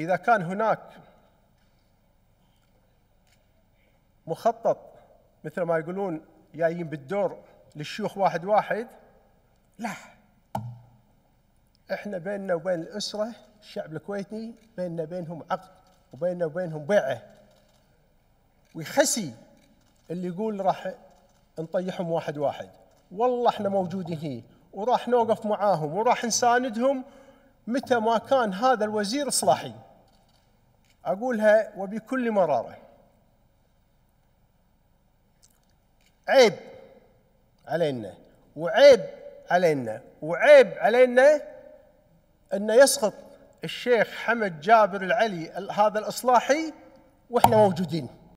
إذا كان هناك مخطط مثل ما يقولون جايين بالدور للشيوخ واحد واحد لا احنا بيننا وبين الاسره الشعب الكويتي بيننا وبينهم عقد وبيننا وبينهم بيعه ويخسي اللي يقول راح نطيحهم واحد واحد والله احنا موجودين هي وراح نوقف معاهم وراح نساندهم متى ما كان هذا الوزير اصلاحي أقولها وبكل مرارة عيب علينا وعيب علينا وعيب علينا أن يسقط الشيخ حمد جابر العلي هذا الإصلاحي وإحنا موجودين